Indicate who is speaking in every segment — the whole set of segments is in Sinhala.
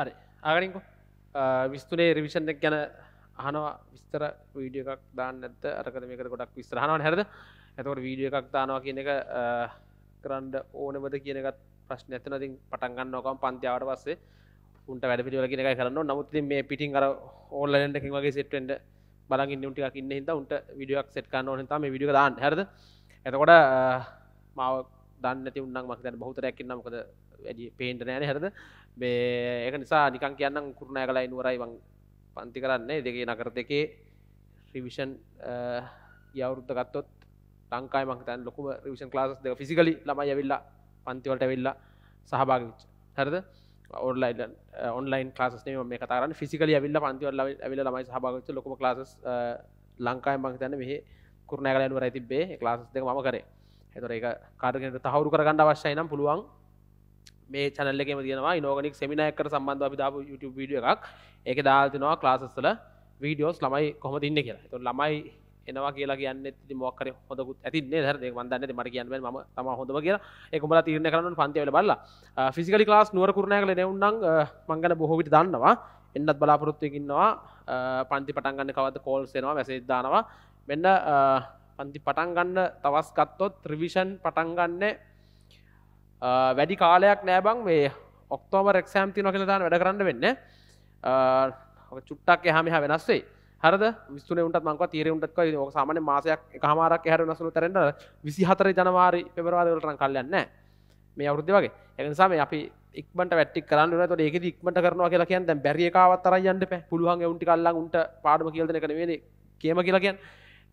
Speaker 1: හරි ආගරින්කු විස්තුනේ රිවිෂන් දෙක් ගැන අහනවා විස්තර වීඩිය එකක් දාන්න ඇත අරකද මේක ගොඩක් විස්තරහනාව හැරද ඇතකොට වීඩිය එකක් දානවා කියන එක කරන්ඩ ඕනමද කියනකත් ප්‍රශ්න ඇතනතින් පටන්ගන්න නොකම් පන්තියාවට පස්සේ උන්ට වැඩ පිටිවල කියෙන එක කරන්න නමුත් මේ පිටින් අර ඕල්ලනටකින් වගේ සෙට්ටෙන්ට බලගින් ටික් ඉන්න හිත උන්ට විඩියක් සෙට් කන්න නතම විඩිය දාන්න හැරද එතකොට මාව දන්න ති උන්න මක්තැන බහතරැකින්න මොකද වැඩි පේන්ට නෑන හැරද බේ එක නිසා නිකන් කියන්න කුරුණෑ කලා නුවරයි වං පන්ති කරන්නේ දෙකේ නකර දෙකේ රිවිෂන් යවුරුද්ධ ගත්තොත් ලංකායි මංතන් ලොකු රිවිෂන් ලාස් දෙක ෆිසිකලි ලම ඇවිල්ලා පන්තිවලට වෙල්ලා සහභාගවිච් හරද ඔන්ලයින් ඔන්ලයින් ලාස්නේ මේ කතරන්න ෆිසිකල ඇවිල්ල පන්තිවල ඇවිල ලමයි සහභාගච ලොකම ලාස් ලංකායි මංතන්න මෙහ කුරණෑගලනුවර ඇතිබේ ලාස් දෙක ම කරේ හැතර ඒ කාරගෙන තහවුරු කරගන්න අවශ්‍යයනම් පුළුවන් මේ චනල්ලෙම තියෙනවා නෝගනික් සෙමිනයක්කට සම්බන්ධ අපි දාපු YouTube වීඩිය එකක් ඒක දාතිනවා ක්ලාසස්සල වීඩියෝස් ළමයි කොහොම ඉන්න කියලා තු ළමයි එනවා කියලා කියන්න ති මොක්කර හොඳකුත් ඇතින්නේ දරේ වන්දන්න මට කියන්න ම තම හොඳම කියලා එකමල තිරණ කරන පන්තිවල බල්ල ෆිසිකලි ලාස් නුවර කරණය කළ නෙවුන්නම් මංගන බොහෝවිට දන්නවා එන්නත් බලාපොරොත්තුයකින්නවා පන්ති පටන්ගන්න කවත කෝල් සෙනවා වැසේදදානවා මෙන්න පන්ති පටන්ගන්න තවස්කත්තොත් ත්‍රවිෂන් පටන්ගන්නේ වැඩි කාලයක් නෑබං මේ ඔක්තෝබ රක්ෂෑම් තින කියලදාන වැඩ කරන්න වෙන්න චුට්ටක් එහමිහ වෙනස්සේ හරද විස්තුන උන්ට මංක තීරෙන්ටක් ඕක සාමන මාසයක් හමාරක් හර නසුන තරට විසි හතර ජනවාරි පෙබරවාදවලටන කල්ලන්න මේ අවුද්ධ වගේ එනිසාම අපි ඉක්මට වැටි කරන්න ට ඒක ඉක්මට කරනවා කියලා කියන් දැ බැරිකාවත්තර යන්න පැ පුළුවන් උන්ටි කල්ලා උන්ට පාඩම කියල්දන කනවේ කියම කියලා කියන්න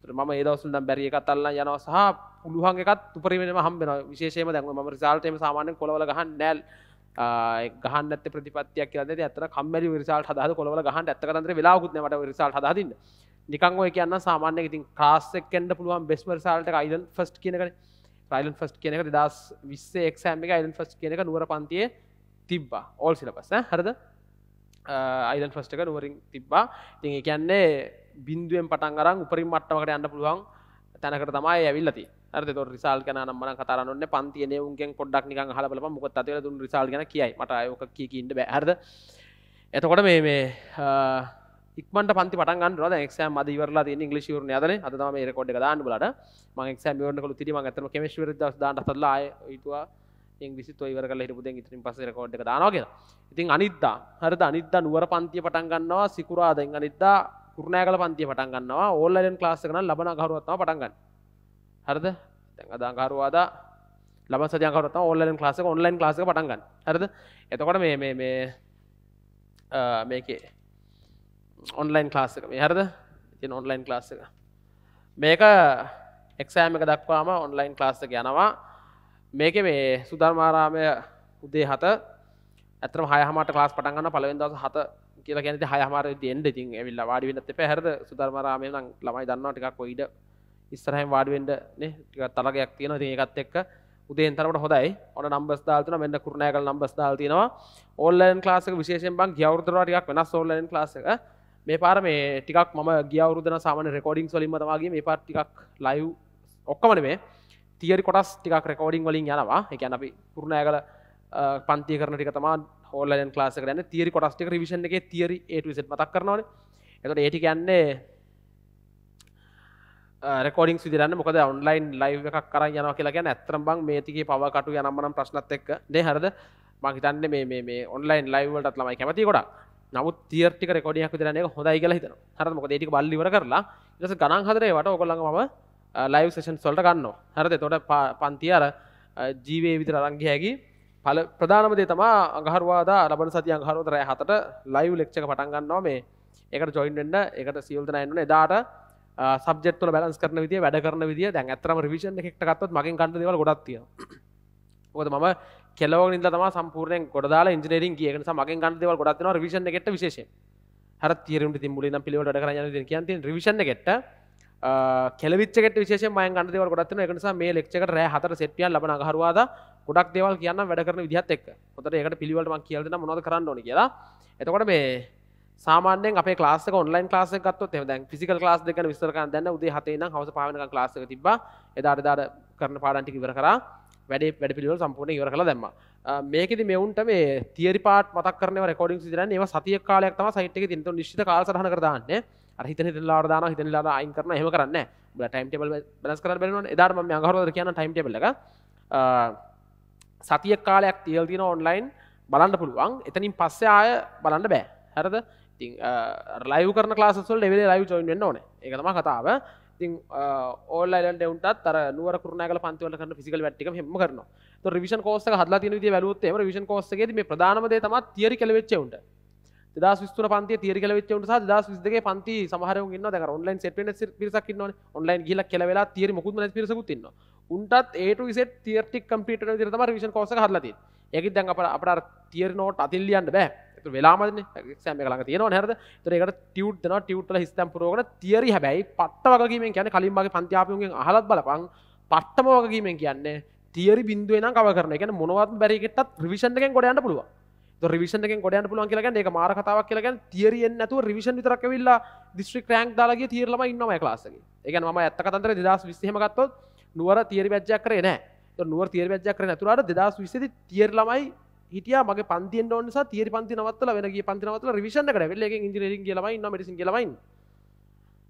Speaker 1: ම ඒදවස දම් බැරි එකත් අල්ල යනව සහ පුළුවන් එකත් උපරීමෙන හම්බෙන විශේෂම දැන්ව ම රිසාල්ටම සාමානය කොළවල ගහන් නැල් ගහන්න ප්‍රතිපත්තියක් කියද ඇතර කම්මැලි විරිසාල් හද කොළවල ගහන් ඇත්තකරන්ද වෙලාගුත් නට විරිසාල් හදන්න නිකං ඔය කියන්න සාමාන්‍ය ඉතින් කාස්සෙක් කෙන්ඩ පුළුවන් බෙස්වරිසාල්ට අයිදන් ෆස්ට කියනකට රයිලන් ෆස්ට කියනක දස් විස්සේ එක්ෂෑම්ි අයිලන් ෆස්ට කියනක නුවර පන්තියේ තිබ්බා ඕල් සිලපස හරද අයිදන් ෆස්ට එක නුවරින් තිබ්බා ති කියන්නේ බින්දුවෙන් පටන් කරම් උපරින් මට්ටමකට යන්න පුළුවන් තැනකට තමයි ඇවිල්ලති ඇද තො රිසාල් කන නම්මන කතරන්න පන්තිය නවුන්ගෙන් පොඩ්ඩක් නික හලබල මොකත් අතේ දුන් රිසාල් ගැන කියයි මට අයෝක කියකින්ට බැහරද එතකොට මේ මේ ඉක්මට පන්ති පටන් ර ක්ෂ මද වරලා ඉංගලි ර යදන අතම මේ කොඩ දාන්න ලට මක් ම ති ම ඇතම කමේශවර දස් දාන්න තල්ලා යිතුවා ඉංග්‍රිසි තොයි ඉවර කරලා හිටපු දැන් ඉතින් පස්සේ රෙකෝඩ් එක දානවා කියලා. ඉතින් අනිද්දා හරිද අනිද්දා නුවර පන්තිය පටන් ගන්නවා සිකුරාදා ඉන් අනිද්දා කුරුණෑගල පන්තිය පටන් ගන්නවා ඕන්ලයින් ක්ලාස් එක නම් ලබන අඟහරුවාදා තමයි පටන් ගන්න. හරිද? දැන් අද අඟහරුවාදා ලබන සතිය අඟහරුවාදා තමයි ඕන්ලයින් ක්ලාස් එක ඔන්ලයින් ක්ලාස් එක පටන් ගන්න. හරිද? එතකොට මේ මේ මේ මේකේ ඔන්ලයින් ක්ලාස් එක මේ හරිද? ඉතින් ඔන්ලයින් ක්ලාස් එක මේක එක්සෑම් එක දක්වාම ඔන්ලයින් ක්ලාස් එක යනවා මේක මේ සුධර්මාරාමය උදේ හත ඇතම හයහමට ලාස් පටන්ගන්න පලවෙන් දස හත කියලා ගැනති හයහමාර දෙන්ඩ ඉතින් ඇවිල්ල වාඩි වෙනත පැහැරද සුධර්මාරාමය නම් ළමයි දන්නවා ටිකක් කොයිඩ ඉස්සරහම වාඩුවෙන්ඩ ටික තලගයක් තියෙන ඒකත් එක්ක උදේන්තරට හොදයි ඕන නම්බස් දාල්තන මෙන්න කරුණය කල නම්බස් දාල්තිනවා ඔල්ලන් ලාසක විශේෂෙන් බං ගවරුදරටයක් වෙනස් ඔල්ලන් ලාසක මේ පාර මේ ටිකක් ම ගවරුදන සාමන රෙකෝඩින් සොලින්මතවාගේ මේ පාට්ටිකක් ලයිව් ඔක්කමන මේ තිරි කොටස් ටිකක් රකෝඩින් වලින් යනවා එකැන අපි පුරුණෑ කල පන්ති කරන ටික තම හෝලන් ලාස කරන තිරි කොටස්ටික විෂන් එක තිරි ඒටවිසට මතක් කරනවන එතට ඒටි ගැන්නේ රෙකෝඩින් සිදරන්න මොකද ඔන්ලයින් ලයි් එකක් කර යන කියලා ගැන ඇතරම් බං මේතිගේ පවකටු යනම්මනම් ප්‍රශ්නත් එක්ක දේ හරද මහිතන්න මේ ඔන්ලයින් ලයිවලට ළමයි කැමති ගොඩක් නමුත් තීර්ටික රෙකෝඩියක් විදරනය හොඳයි කියලා හිතන හරමක ඒටි බල්ලිවර කරලා ලෙස ගනන් හදරේ වට ඔකොල්ලඟ ම ලයිව සේෂන් සොල්ට ගන්නවා හරද තොට පන්ති අර ජීවේ විතර අරංගි හැකි පල ප්‍රධානමදේ තමා අගහරවාදා ලබන සති අහරුතරය හතට ලයිව් ලෙක්ෂක පටන් ගන්නවා මේ එකට ජොයින්න්න එකට සියල්තන එන්න එදාට සබෙට බලස් කරන විදිය වැඩ කරන විදිය දැන් ඇතරම රිවිෂන් එකක්ටත් මගින් කන්ඩදව ගොඩත්තිය ොද මම කෙලව ඉද තම සම්පූර්ණය ගොඩදාලා ඉජනරින් කියන මගින් ගන්ඩදව ගොඩත්න රිවිෂන් එකට විශේෂ හර තීරට තිබල පිළිවට කර රිවිෂන් එකට කෙලවිච්චකට විශේෂ මය ගන්නදව ගොත්න එකනිසා මේ ලෙක්්චකට රෑ හතර සෙට්ිය ලබන අහරවාද ගොඩක් දෙවල් කියන්න වැඩ කරන විදිහත් එක් හොට ඒකට පිළිවල්ටම කියලන මොද කරන්න ඕන කියලා එතකොට මේ සාමානෙන් අප ලාස ොන්ලයින් ලාස ගත්ත දැන් ිසික ලාස් දෙක විස්තරකන් දැන්න උදේ හතේන හවස පාන ලාස තිබ එදාට දාට කරන පාඩන්ටි ඉවර කරා වැඩ වැඩ පිළිවල් සම්පූර්ණ ඉවර කළ දැම්ම මේකෙද මෙවුන්ට මේ තිරි පාට මතක්රන රකොඩින් සිදරන්න ඒ සතිය කාලයක්තම සහිටක තින්තු නිශ්ි කාසරහන කරදාන්නේ හිත ල්ලා දාන හිත ලා අයින් කරන හම කරන්න ටයිම් ටබල් බලස් කර බෙන දාර්ම හර කියන ටයිම් ටබල සතිය කාලයක් තියල්තින ඔන්ලයින් බලන්න පුළුවන් එතනින් පස්සේ ආය බලන්න බෑ හැරද ඉතින් රලයි කරන ලාසල් ෙවේ ලයි චොයින් වන්න ඕන එකතම කතාව ඉතින් ඕල්ලන් ෙවන්ට තර නුවර කරනක පන්තිවල කන්න ිසිකල් වැට්ික හෙම කරන රිවිෂන් කෝස හදලා ති ද වැලුත් ම විෂන් කෝස්සගේ මේ ප්‍රධානමදේ තම තිරි කලවෙච්චවට දස් විස්තුන පන්ති තීරගල වෙච්චවට සහ දස් විදගේ පන්ති සහරු න්න දක ඔන්ලයින් සෙට පිරිසක් න්න ඔන්ලයින් ගිල කෙලවෙලා තිීර මුකුත් පිරිසකු තින්න උන්ටත් ඒට විස තීරටි කම්පිට තම විෂන් කෝස හරලති යකි දැන් අපට අපට තිීර නෝට අතිල්ලියන්න බෑ වෙලාමන සෑම කලා තියන හැද තරකට ටියව් න ටියව්ට හිස්තම් පුරෝගට තිරි හැබැයි පට්ට වගේීමෙන් කියන කලින්මගේ පන්තිාපයගෙන් හලත් බලපං පට්ටම වගේීමෙන් කියන්නේ තිරි බින්දුවන කවරන එක මොනවත් බැරිගෙටත් ප්‍රවිෂන්ටකෙන් ගොඩන්න පුළුවන් රිවිෂන ගොඩ පුලන් කියලග එක මාර කතාවක් කියලග තිරියෙන් නැතු රිවිෂන් විතරක් වෙල්ලා දිස්ත්‍රික් රෑන්ක් දාලගේ තීරලම ඉන්නවා ලාසක එක ම ඇත්ත කතන්තර දස් විසහමගත්තොත් නුවර තිේරි වැජ්ජක් කරේ නෑ නුවර තේර වැජ්ජක් කර නැතුරට දස් විසි තිේර ළමයි හිටිය මගේ පන්තිෙන් ොන්ස තිර පන්ති නවත්තල වෙනගේ පන්තිනවත්ල රිවිෂණ කර වෙල්ල ඉදිරි ලමයි මෙසි ලමයි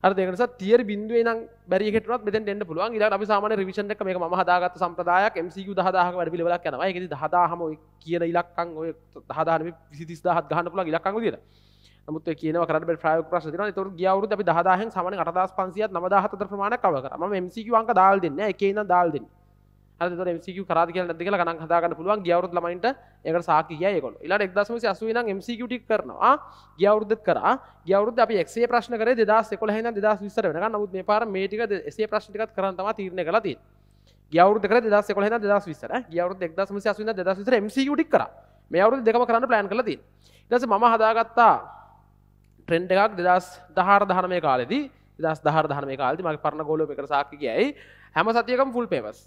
Speaker 1: අරදකස තිය බින්දුව න බැරිකටත් මෙතැන් ෙන්න්න පුළුවන් ඉට අපි සාමන විෂන්ක මේ ම හදාගත් සම්ප්‍රදායක් මසක දහදාහ වැඩ පිවල කනවා ඇති දහදාහම කියන ඉලක්කං ඔය දහදාන විසිස් දහත් ගහන්න පුළ ඉලක්කං දීර මුත් කියන කරට ප්‍රාය ප්‍රශ න තුර ගියවරු අපි දහදාහන් සමන අටදස් පන්සියත් නමදාහත ප්‍රමාණකව කරම මසක වංක දාල් දෙන්න එකන දාල් දෙන්න හතර MCQ කරාද කියල නැති කියලා ගණන් හදාගන්න පුළුවන් ගිය අවුරුද්ද ළමයින්ට ඒකට සාකි කියයි ඒගොල්ලෝ ඊළඟ 1980 ඉඳන් MCQ ටික කරනවා ගිය අවුරුද්දත් කරා ගිය අවුරුද්ද අපි XA ප්‍රශ්න කරේ 2011 ඉඳන් 2020 වෙනකන් නමුත් මේ පාර මේ ටික SA ප්‍රශ්න ටිකත් කරන් තමයි තීරණය කළා තියෙන්නේ ගිය අවුරුද්ද කරේ 2011 ඉඳන් 2020 ගිය අවුරුද්ද 1980 ඉඳන් 2020 MCQ ටික කරා මේ අවුරුද්ද දෙකම කරන්න ප්ලෑන් කරලා තියෙන්නේ ඊට පස්සේ මම හදාගත්තා ට්‍රෙන්ඩ් එකක් 2014 19 කාලෙදී 2014 19 කාලෙදී මගේ පරණ ගෝලෝ මේකට සාක්ෂි කියයි හැම සතියකම ෆුල් පේපර්ස්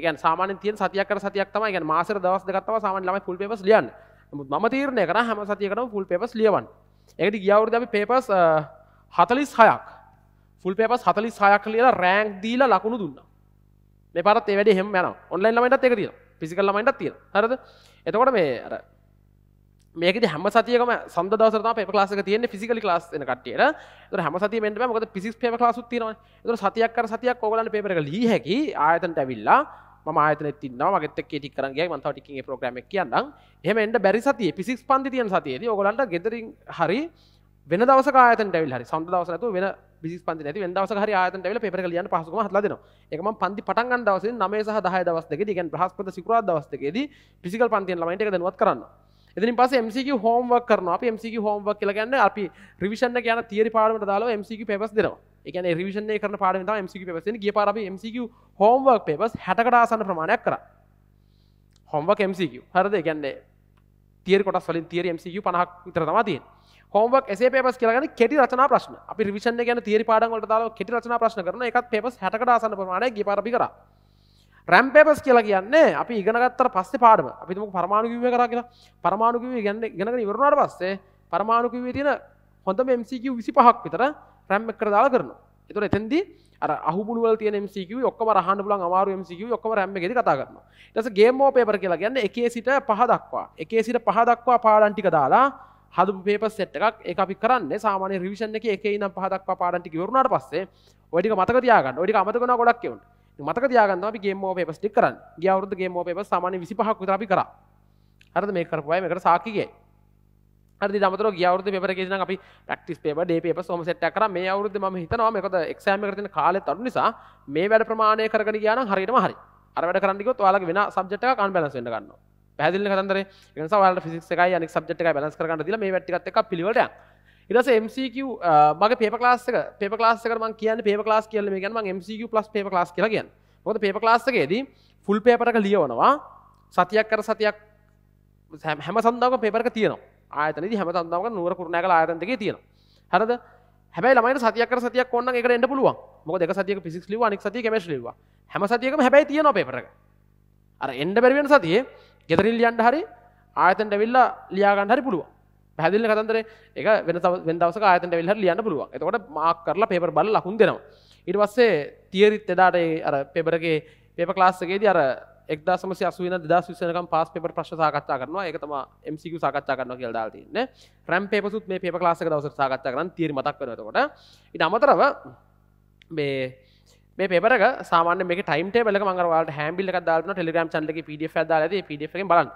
Speaker 1: එකන් සාමාන තිය සතියකට සතියක් තම ගැ මාසර දවස් ගත්තව සාමන් ලම ෆුල් පෙපස් ලියන් මුත් ම තීරණය කර හම සතියකට ෆුල් පෙපස් ලියවන් එකට ගියවරු දැම පේපස් හතලිස් හයක් ෆුල් පේපස් හතලිස් හයක් ලියල රෑන්ක් දීල ලකුණු දුන්න මේ පරත් එවැඩි හෙම යන ඔන්ලයින් ලමට එකතිය පිසිකල් ලමයිටත් තිය හරද එතකොට මේ මේක හැම සතියකම සඳ දවසරත පේ ලාසක තියන ෆිසිකල ලාස් න කටියට හම සතිමට මක පිසිස් පේ ලාසු තින ර සතියක් කර සතියක් ඕගලන් පේපර ලී හැකි ආයතන්ට ඇවිල්ලා ම ආතන තින්න මගත කෙටි කරගේ මත ටිකින් ප්‍රග්‍රම කියන්න හම එට බැරි සතිය පිසිස් පන්ති තියන සතියද ඔගලන්ට ගෙදරින් හරි වෙන දවස ආයතන් ැවිල් හරි සඳ දවසනතු වෙන පිසිස් පන්ති නැති වෙන දවස හරි ආයතන් ැවිල පේපර ලියන්න පහසුම හලදන එකම පන්ති පටන්ගන් දවස නමේ සහ දහ දවස්ක ගැන් ප්‍රහස්පත සිකරා දවස්කෙද පිසිකල් පන්තියන් ලමට දනුවත් කරන්න එතින් පස MCQ හෝම්වක් කරන අප MCQ හෝම්වක් කියලගන්න අපි රිවිෂන්න කියන තිරි පාඩමට දාලා MCQ පෙපස් දෙනවා එකන රිවිෂණය කරන පාඩම MCQ පෙස ගේ පාර MCQ හෝම්වක් පෙපස් හැටකටාසන්න ප්‍රමාණයක් කර හොම්වක් MCQ හරද ගැන්නේ තිර කොට සලින් තිර MCQ පනහක් විතර තම තිය හෝම්වක් එසේ පෙපස් කියලගන්න කෙටි රචනා ප්‍රශ්න අපි රිවිෂණ ගැන තිරි පාඩම් වලට දාලා කෙටි රචනා ප්‍රශ්න කරන එකත් පෙපස් හැටකටාසන්න ප්‍රමාණයක් ගේ පාර අපි කරා රැම්පේපස් කියලා කියන්නේ අපි ඉගෙනගත්තර පස්සේ පාඩම අපිතුම පරමාණුකිව කර කියලා පරමාණුකිව ගන්න ගෙනගෙන ඉවරුණට පස්සේ පරමාණුකිව තියෙන හොඳම MCQ විසි පහක් විතර රැම්මක් කර දාලා කරන එතුර එතැදි අහුුණුවල තිය MCQ ඔක්කම රහන්න පුලන් අමාරු MCQ ඔක්කම රැම්ම ගෙදි කතා කරන ටස ගේමෝ පේපර කියලා ගැන්න එකේ සිට පහ දක්වා එකේ සිට පහ දක්වා පාඩන්ටික දාලා හදු පේප සෙට් එකක් ඒ අපි කරන්න සාමානය රිවිෂන් එක එක නම් පහදක් පාඩන්ටි වරුණට පස්සේ ඔඩික මතක තියාගන්න ඔඩික අමතකන ගොඩක් එවුණු මතක තියාගන්න අපි ගේම ෝ පේපස් ටික් කරන්න ගියවරුද ගේම ෝ පේපස් සාමාන්‍ය විසි පහක් විතර අපි කරා හරද මේ කරපුය මේකට සාකිගේ හරි දමතර ගියවරුද පෙපර කියන අපි ප්‍රක්ටිස් පේප ඩේ පේප සොම සෙට් කර මේ අවුරුද්ද ම හිතනවා මේකද එක්ෂෑම කරතින කාලෙ තරු නිසා මේ වැඩ ප්‍රමාණය කරගෙන කියන හරිටම හරි අර වැඩ කරන්නකොත් යාලගේ වෙන සබ්ජෙක්ට් එකක් අන්බැලන්ස් වෙන්න ගන්නවා පැහැදිලි කතන්දරේ ඒ නිසා ඔයාලට ෆිසික්ස් එකයි අනෙක් සබ්ජෙක්ට් එකයි බැලන්ස් කරගන්න දීලා මේ වැඩ ටිකත් එක්ක පිළිවෙලට යන්න ඉරස MCQ මගේ පේප ලාස්සක පේප ලාස්සකරම කියන්න පේප ලාස් කියල මේ ගැන්ම MCQ පලස් පේප ලාස් කියලා කියන්න ොද පේප ලාස්සකේදී ෆුල් පේපරක ලියවනවා සතියක් කර සතියක් හැම සඳාව පේපරක තියනවා ආතන හැම සඳාව නුවර කරණයක ආතන්තක තියෙන හරද හැබයි ළමයි සතියක සතියක් කොන්න එකට එන්න පුළුවන් මොක දෙක සතියක පිසික් ලිව අනික් සතිය කමේශ ලිව හැම සතියකම හැබැයි තියෙන පේපරක අර එන්ඩ බැරිවෙන සතියේ ගෙදරිල් ලියන්ඩ හරි ආයතන්ට වෙල්ලා ලියාගන්න හරි පුළුවන් පැදිල කතන්දර එක වෙන වෙනදවස ආතට වෙල්හ ලියන්න පුළුවන් එතකොට මාක් කරලා පේපර බල ලකුන් දෙනවා ඉට පස්සේ තියරිත් එදාට අර පෙබරගේ පේප ලාස්සගේද අර එක්දසම සයසුවන දස් විසනකම් පස් පෙප ප්‍රශ් සාකච්ඡා කරනවා එකතම MCQ සාකච්ඡා කරන කියල් දාල්තින්න රැම් පේපසුත් මේ පේප ලාසක දවස සාකච්ඡා කරන තීර මතක් කරනකොට ඉට අමතරව මේ මේ පෙර සාමාන මේ ටයිම් ටේබල මඟවාට හැම්බිල්ලක දාන ටෙලිගම් චන්ලක පිඩ ද පිඩ බලන්න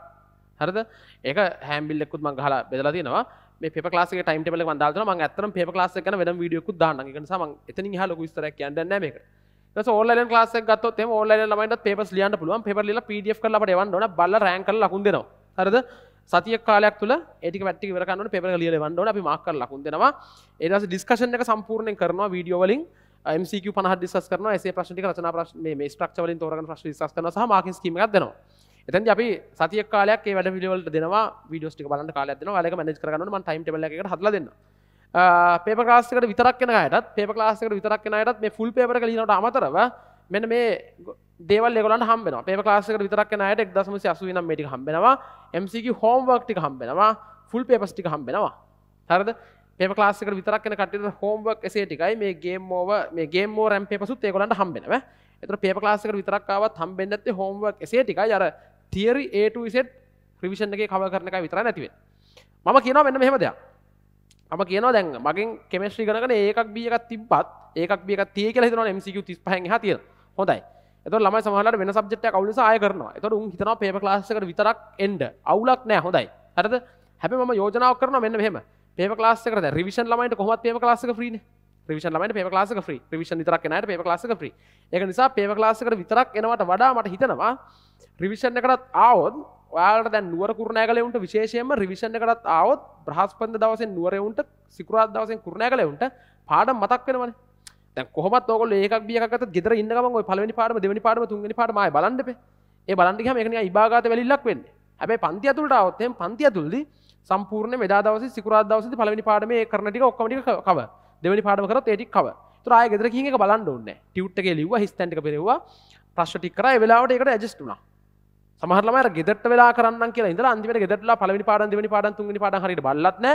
Speaker 1: හරද ඒක හැම්බිල්ලෙකුත් මං හලා බෙදලා තිනවා මේ පෙප ලාසක ටයිම්ටබල වන්දාතන ම ඇතරම් පෙප ලාසක වෙන විඩියකු දාන්නක සම එතන හලක විස්තර කියන්න නමක ෝල ලාස ගත ෝල මට පෙප ලියන්න පුළුවන් පෙපරල පඩිය කල ට න බල රෑන්ක ලකුන්දෙනවා හරද සතිය කාලයක් තුළ ඒටි වැටි වරකන්න පෙප ලිය වන්ඩ අපි මාකර ලකුන්දෙනවා ඒදස ඩිස්කශන එක සම්පූර්ණය කරනවා වීඩියෝවලින් MCQ පහ ිස් කරන ඒ ප්‍රශ්ි රචන ප්‍රශ් මේ ස්ට්‍රක්ෂවලින් තෝරග ප්‍රශ් ස් කන මාකිස් කීමක් දෙනවා එතන් අපි සතිය කාලයක් වැඩ විඩියවලට දෙනවා විඩියෝස්ටි බලන්න කාලයක්න ලක මැජ කරන්න ටයිම් ට හල දෙන්න පේප කාසිකට විතරක් කෙන අයටත් පේප ලාසිකට විතරක් කෙන අයටත් මේ ෆුල් පේපර කලනට අමතරව මෙන මේ දේවල් ගොල හම්බෙන පේ ලාසිකට විතරක් කෙන අයට එක් දසමසි අසුවනම් මටි හම්බෙනවා MCගේ හෝම්වක්ටි හම්බෙනවා ෆුල් පේපස්ටි හම්බෙනවා හරද පේ ලාසික විතරක් කෙන කට හෝම්වක් එසේ ටිකයි මේ ගේමෝව මේ ගේමෝ රැම් පේපසුත් ඒගොලට හම්බෙනව එතර පේ ලාසික විතරක්කාවත් හම්බෙන්න්නත්ේ හෝම්වක් එසේ ටිකයි අර තිරි ඒටසෙට් ප්‍රවිෂන්ගේ කව කරනක විතර නැතිවේ මම කියනවා වෙන්න මෙහෙම දෙයක් ම කියන දැන් මගින් කෙමස්්‍රි ගනක ඒකක් බියකත් තිබත් ඒකක් බියක තිය කියල න මසික තිස් පහ හතිය හොඳයි එත ම සහල වෙන සබ්ට කවු සය කරනවා එත උන් හිතන පේප ලාසක විතරක් එන්ඩ අවුලක් නෑ හොඳයි හරද හැබ ම යෝජනාව කරන මෙන්න මෙහෙම පේප ලාසක රවිෂන් ලමයිට කොමත් පේප ලාසක ්‍රීනේ ප්‍රවිෂන් ලමට පේ ලාසක ්‍රී ප්‍රවිෂන් විතරක් නට පේ ලාසක ්‍රී එක නිසා පේ ලාසකට විතරක් එනවට වඩා මට හිතනවා රිවිෂණ කරත් ආවොත් ඔයාලට දැ නුවර කරණෑගලවුන්ට විශේෂයම රිවිෂණ කරත් ආවොත් ප්‍රහස්පන්ද දවසෙන් නුවරවුන්ට සිකරාත් දවසෙන් කරණෑගලවුන්ට පාඩම් මතක් වෙනවන කොහමත් ඔොල ඒක බියකත් ගෙර ඉන්නම පලනි පාම දෙවනි පාම තුන්ගනි පාටමයි බලන්ඩප ඒ බලන්ඩිහම එකන ඉබාගත වැලිල්ලක් වෙන්න ඇබේ පන්ති අතුළට අවත්තයෙන් පන්ති අතුල්දි සම්පූර්ණ මෙදා දවස සිකරාත් දවස පලනි පාඩම කරනටික ඔක්කමටි කව දෙවැනි පාඩම කරත් ඒටික් කව තුරා ගෙදර කියක බලන්න ඕන්න ටියුට්ගේ ලිව හිස්තැන්ට පෙරවා ප්‍රශ්ටි කර වෙලාවට එකට ඇජස්ටුන සමහරම ගෙදට වෙලා කරන්න කිය ඉද අන්තිම ගෙදරලා පලවි පාඩ දෙවනි පාඩන් තුන්ගනි පාඩ හරිට බලත්න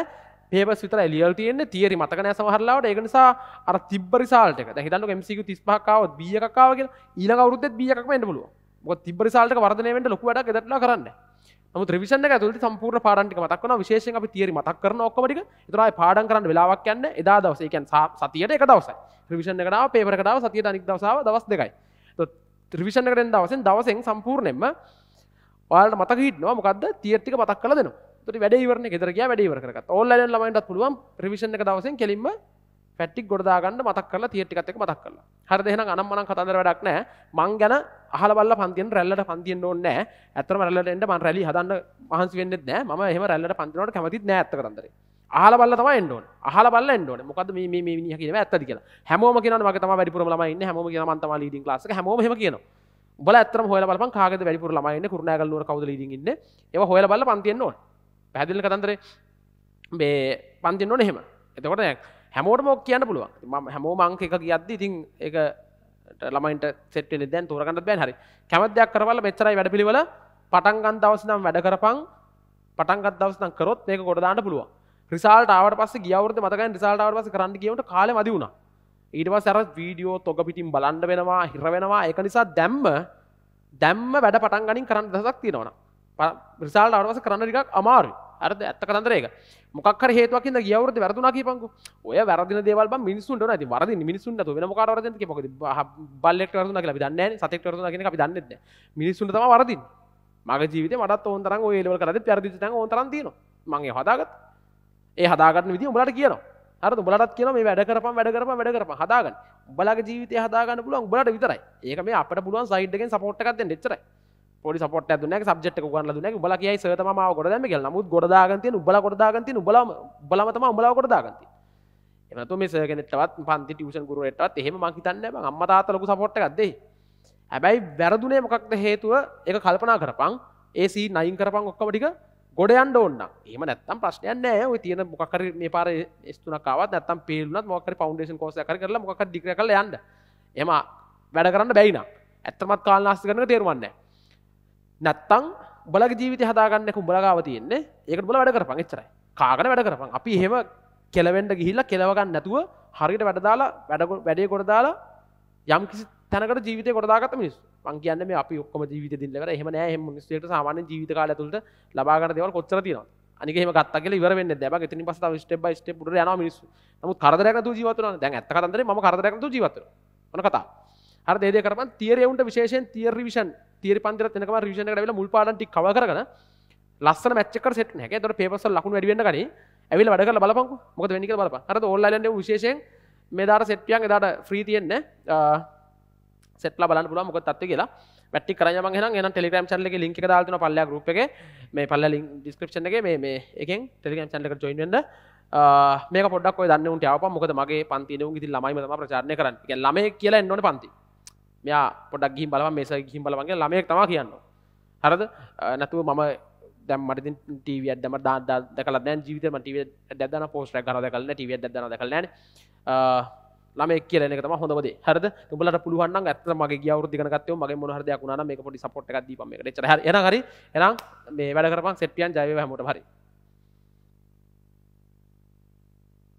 Speaker 1: පේපස් විතර එලියල් තියෙන්නේ තියරි මතකනෑ සමහරලාවට ඒක නිසා අර තිබ්බ රිසාල්ට එක හිතන්න MCQ 35 කාවත් බීයකක් ආව කියලා ඊළඟ අවුරුද්දෙත් බීයකක්ම එන්න පුළුවන් මොකද තිබ්බ රිසාල්ට වර්ධනය වෙන්න ලොකු වැඩක් ගෙදරලා කරන්නේ ම ්‍රවිෂන් ඇතුල සම්පූර් පාටි මතක්න විශේෂ අපි තිේර මතක් කරන ඔක්කමටික තරයි පාඩන් කරන්න වෙලාවක් යන්න එදා දවසේකැන් සතියට එක දවස ප්‍රවිෂණ කටාව පේපර කටාව සතියට අනික් දවසාව දවස් දෙකයි ත්‍රවිෂණ කරෙන් දවසෙන් දවසෙන් සම්පූර්ණයෙන්ම වාලට මතක හිටනවා මොකක්ද තිීර්තික මතක් කල දෙන ට වැඩ වරන ෙදරගේ වැඩවරකට ඔල්ලන් ලමයිටත් පුළුවන් ප්‍රවිෂණ එක දවසෙන් කෙලින්ම පැට්ටික් ගොඩදාගන්න මතක් කරලා තියට්ටිකත් එක මතක් කරලා හරි එහෙනම් අනම්මනම් කතන්දර වැඩක් නැහැ මං ගැන අහලා බලලා පන්තියෙන් රැල්ලට පන්තියෙන් ඕනේ නැහැ ඇත්තටම රැල්ලට එන්න මං රැලි හදන්න මහන්සි වෙන්නෙත් නැහැ මම එහෙම රැල්ලට පන්තිනවට කැමතිත් නැහැ ඇත්ත කතන්දරේ අහලා බලලා තමයි එන්න ඕනේ. අහලා බලලා එන්න ඕනේ. මොකද්ද මේ මේ මේ මිනිහා කියනවා ඇත්තද කියලා. හැමෝම කියනවා මගේ තමයි වැඩිපුරම ළමයි ඉන්නේ. හැමෝම කියනවා මම තමයි ලීඩින් ක්ලාස් එක. හැමෝම එහෙම කියනවා. උඹලා ඇත්තටම හොයලා බලපන් කාගේද වැඩිපුර ළමයි ඉන්නේ? කුරුණෑගල් නුවර කවුද ලීඩින් ඉන්නේ? ඒවා හොයලා බලලා පන්ති එන්න ඕනේ. පැහැදිලිද කතන්දරේ? මේ පන්ති එන්න ඕනේ එහෙම. එතකොට හැමෝට මෝක් කියන්න පුළුවන් ම හැමෝ මංක එක කියද්දි ඉතින් එක ළමයින්ට සෙට්ටෙන දැන් තෝරකට බැන් හරි කැමදයක් කරවල මෙච්චරයි වැඩ පිළිවල පටන්ගන් දවස නම් වැඩ කරපං පටන්ගත් දවස නම් කරොත් මේක ගොඩදාන්න පුළුවන් රිසාල්ට ආවට පස්ස ගියවරද මතකයි රිසාල්ටාවට පස කරන්න කියවට කාල මදි වුණා ඊටව සැර වීඩියෝ තොග පිටින් බලන්න වෙනවා හිර වෙනවා එක නිසා දැම්ම දැම්ම වැඩ පටන් ගනින් කරන්න දසක් තියෙනවන රිසාල්ට අවස කරන්න ටිකක් අමාරු අරද ඇත්ත කතන්දර එක මොකක්ර හේතුවකින්ද ගියවරද වැරදුනා කියපංකු ඔය වැරදි දේවල් මිනිසුන්ට නති වරදි මිනිසුන්ට වෙන කාරද මොකද බල්ලෙක් වරදුන කියලා දන්න සතෙක් වරදුන කියන අපි දන්නෙත් මිනිසුන්ට තම වරදින් මගේ ජීවිතේ මටත් ඕන තරම් ඔය ලෙවල් කරද්දි වැරදි තැන් ඕන තරම් තියෙනවා මං ඒ හදාගත්ත ඒ හදාගන්න විදිය උඹලාට කියනවා අර උඹලාටත් කියනවා මේ වැඩ කරපම් වැඩ කරපම් වැඩ කරපම් හදාගන්න උඹලාගේ ජීවිතේ හදාගන්න පුළුවන් උඹලාට විතරයි ඒක මේ අපිට පුළුවන් සයිඩ් එකෙන් සපෝට් එකක් දෙන්න එච්චරයි පොඩි සොට දුන සබ්ට ගන්න දුන බල කියයි සතම ගොඩදම කියල නමුත් ගොඩදාගන්ති උබල ගොඩදාගන්ති බල බලමතම උබල ගොඩදාගන්ති එනතු මේසගෙනටවත් පන්ති ටියෂන් ගුරුවටත් එහෙම මහිතන්න අම්මතාතලකු සපොට්ට ගත්දේ හැබැයි වැරදුනේ මොකක්ද හේතුව එක කල්පනා කරපං ඒසි නයින් කරපං ඔක්කමටික ගොඩයන්ඩ ඕන්න එම නැත්තම් ප්‍රශ්නයන්න ඔය තියෙන මොකර මේ පාර ස්තුනකාවත් නැත්තම් පේලුනත් මොකර පවන්ඩේෂන් කෝසය කරලා මොකක් ඩික කල යන්න එම වැඩ කරන්න බැයින ඇත්තමත් කාල්නාස් කරන තේරවන්නේ නැත්තං උඹලගේ ජීවිත හදාගන්න කුඹලගාව තියන්නේ ඒකට බල වැඩ කරපං එච්චරයි කාගන වැඩ කරපං අපි හෙම කෙලවෙන්ට ගිහිල්ල කෙලවගන්න නැතුව හරිට වැඩදාලා වැඩ වැඩේ කොට දාලා යම් කිසි තැනකට ජීවිත කොටදාගත මිනිස් පං කියන්න මේ අපි ඔක්කම ජීවිත දිල්ලවට හෙම නෑ හෙම මිනිස්සට සාමාන්‍ය ජීවිත කාලය තුළට ලබාගන්න දේවල් කොච්චර තියෙනවා අනික හෙම ගත්ත කියලා ඉවර වෙන්න දැබ ඉතින් පස්ස ස්ටෙප් බයි ස්ටෙප් උඩට යනවා මිනිස්සු නමුත් කරදරයක් නැතුව ජීවත් වෙනවා දැන් ඇත්ත කතන්දරේ මම කරදරයක් නැතුව ජීවත් වෙනවා මොන කතාව අර දෙද කරපන් තිරෙවුන්ට විශේෂෙන් තිර විෂන් තිර පන්දර තනකම රවිෂණ වෙල මුල් පාලන්ටි කව කරන ලස්සන මච්චක සෙට හැක තොට පේපස ලකුණ වැඩිවෙන්න කන ඇවිල වැඩ කල බලපංකු මොක වැනික බලප අර ඔල්ලන්න විශේෂෙන් මෙදාර සෙට්ියන් එදාට ්‍රී තියෙන්න සෙටල බලන්න පුල මොක තත්ව කියලා වැටි කර ම න ටෙලිගම් චල්ල ලින්ක දාල්න පල්ල රුප මේ පල්ල ලින් ඩිස්ක්‍රපෂන් එක මේ එකෙන් ටෙලිගම් චන්ලක චොයින්ද මේ පොඩක් දන්න ට යාව මොකද මගේ පන්තින ති ලමයිම ප්‍රචාරය කරන්න ලම කියලා එන්නන පන්ති මෙයා පොඩක් ගිහින් බලම මේස ගිහින් බලවන්ගේ ළමයෙක් තමා කියන්න හරද නැතුව මම දැම් මට ටීවිය දම දකල දැන් ජීවිතම ටව දැදන පෝස්ට කරද කලන ටව දන කලන ම කියල තම හොඳද හරද තුබලට පුළුවන් ඇත මගේ ගවරදි ගත්ය මගේ මොහරදයක් න මේ පොඩි සපොට්ට ද ර වැඩ කරපක් සෙටියන් ජයව හමට හරි